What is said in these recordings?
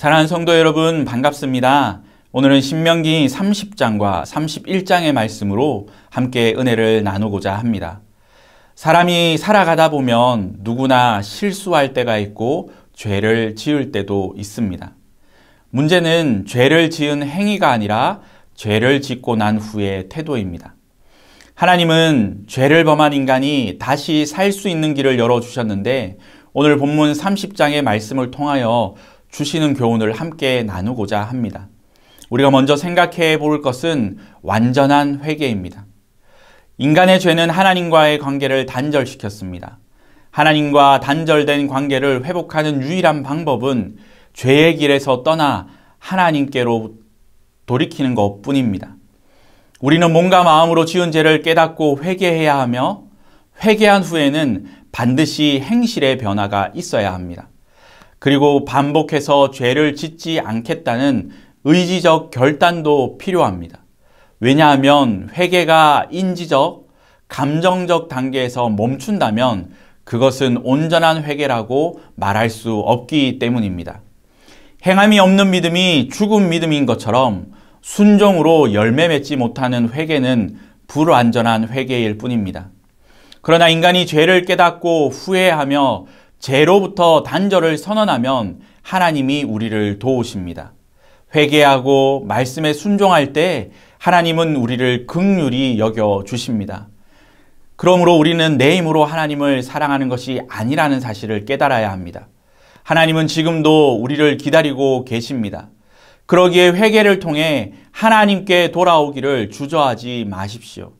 사랑하는 성도 여러분 반갑습니다. 오늘은 신명기 30장과 31장의 말씀으로 함께 은혜를 나누고자 합니다. 사람이 살아가다 보면 누구나 실수할 때가 있고 죄를 지을 때도 있습니다. 문제는 죄를 지은 행위가 아니라 죄를 짓고 난 후의 태도입니다. 하나님은 죄를 범한 인간이 다시 살 수 있는 길을 열어주셨는데 오늘 본문 30장의 말씀을 통하여 주시는 교훈을 함께 나누고자 합니다. 우리가 먼저 생각해 볼 것은 완전한 회개입니다. 인간의 죄는 하나님과의 관계를 단절시켰습니다. 하나님과 단절된 관계를 회복하는 유일한 방법은 죄의 길에서 떠나 하나님께로 돌이키는 것 뿐입니다. 우리는 몸과 마음으로 지은 죄를 깨닫고 회개해야 하며 회개한 후에는 반드시 행실의 변화가 있어야 합니다. 그리고 반복해서 죄를 짓지 않겠다는 의지적 결단도 필요합니다. 왜냐하면 회개가 인지적, 감정적 단계에서 멈춘다면 그것은 온전한 회개라고 말할 수 없기 때문입니다. 행함이 없는 믿음이 죽은 믿음인 것처럼 순종으로 열매 맺지 못하는 회개는 불완전한 회개일 뿐입니다. 그러나 인간이 죄를 깨닫고 후회하며 죄로부터 단절을 선언하면 하나님이 우리를 도우십니다. 회개하고 말씀에 순종할 때 하나님은 우리를 극률이 여겨 주십니다. 그러므로 우리는 내 힘으로 하나님을 사랑하는 것이 아니라는 사실을 깨달아야 합니다. 하나님은 지금도 우리를 기다리고 계십니다. 그러기에 회개를 통해 하나님께 돌아오기를 주저하지 마십시오.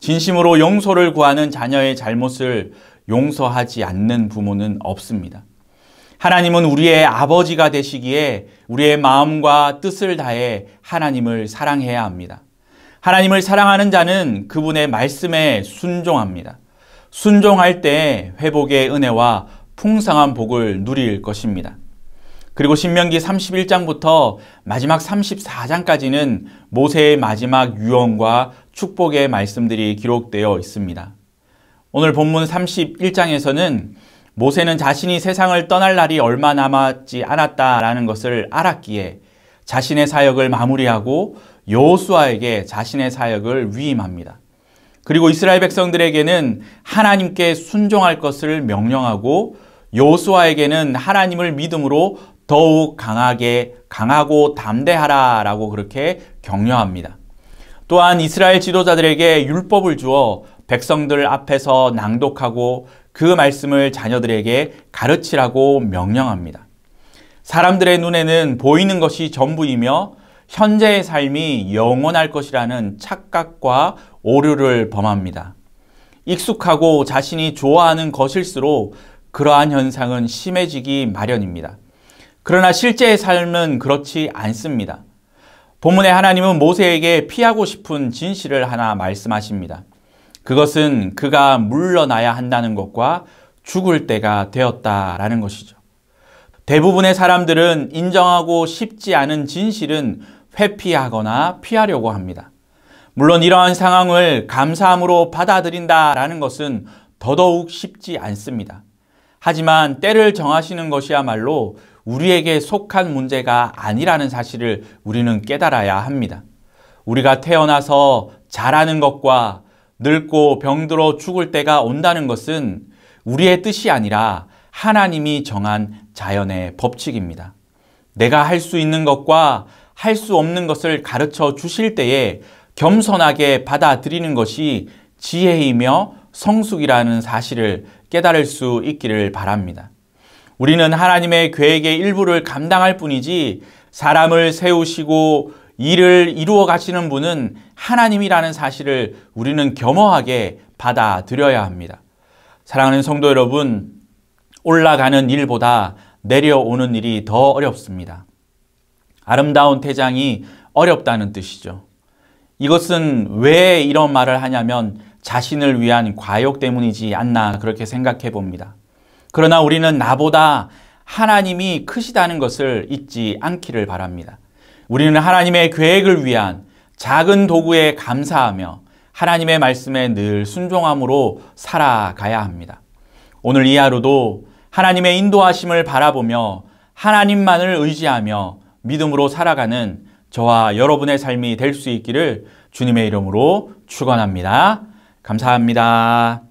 진심으로 용서를 구하는 자녀의 잘못을 용서하지 않는 부모는 없습니다. 하나님은 우리의 아버지가 되시기에 우리의 마음과 뜻을 다해 하나님을 사랑해야 합니다. 하나님을 사랑하는 자는 그분의 말씀에 순종합니다. 순종할 때 회복의 은혜와 풍성한 복을 누릴 것입니다. 그리고 신명기 31장부터 마지막 34장까지는 모세의 마지막 유언과 축복의 말씀들이 기록되어 있습니다. 오늘 본문 31장에서는 모세는 자신이 세상을 떠날 날이 얼마 남았지 않았다라는 것을 알았기에 자신의 사역을 마무리하고 여호수아에게 자신의 사역을 위임합니다. 그리고 이스라엘 백성들에게는 하나님께 순종할 것을 명령하고 여호수아에게는 하나님을 믿음으로 더욱 강하게 강하고 담대하라라고 그렇게 격려합니다. 또한 이스라엘 지도자들에게 율법을 주어 백성들 앞에서 낭독하고 그 말씀을 자녀들에게 가르치라고 명령합니다. 사람들의 눈에는 보이는 것이 전부이며 현재의 삶이 영원할 것이라는 착각과 오류를 범합니다. 익숙하고 자신이 좋아하는 것일수록 그러한 현상은 심해지기 마련입니다. 그러나 실제의 삶은 그렇지 않습니다. 본문의 하나님은 모세에게 피하고 싶은 진실을 하나 말씀하십니다. 그것은 그가 물러나야 한다는 것과 죽을 때가 되었다라는 것이죠. 대부분의 사람들은 인정하고 싶지 않은 진실은 회피하거나 피하려고 합니다. 물론 이러한 상황을 감사함으로 받아들인다라는 것은 더더욱 쉽지 않습니다. 하지만 때를 정하시는 것이야말로 우리에게 속한 문제가 아니라는 사실을 우리는 깨달아야 합니다. 우리가 태어나서 잘하는 것과 늙고 병들어 죽을 때가 온다는 것은 우리의 뜻이 아니라 하나님이 정한 자연의 법칙입니다. 내가 할 수 있는 것과 할 수 없는 것을 가르쳐 주실 때에 겸손하게 받아들이는 것이 지혜이며 성숙이라는 사실을 깨달을 수 있기를 바랍니다. 우리는 하나님의 계획의 일부를 감당할 뿐이지 사람을 세우시고 일을 이루어 가시는 분은 하나님이라는 사실을 우리는 겸허하게 받아들여야 합니다. 사랑하는 성도 여러분, 올라가는 일보다 내려오는 일이 더 어렵습니다. 아름다운 태장이 어렵다는 뜻이죠. 이것은 왜 이런 말을 하냐면 자신을 위한 과욕 때문이지 않나 그렇게 생각해 봅니다. 그러나 우리는 나보다 하나님이 크시다는 것을 잊지 않기를 바랍니다. 우리는 하나님의 계획을 위한 작은 도구에 감사하며 하나님의 말씀에 늘 순종함으로 살아가야 합니다. 오늘 이 하루도 하나님의 인도하심을 바라보며 하나님만을 의지하며 믿음으로 살아가는 저와 여러분의 삶이 될 수 있기를 주님의 이름으로 축원합니다. 감사합니다.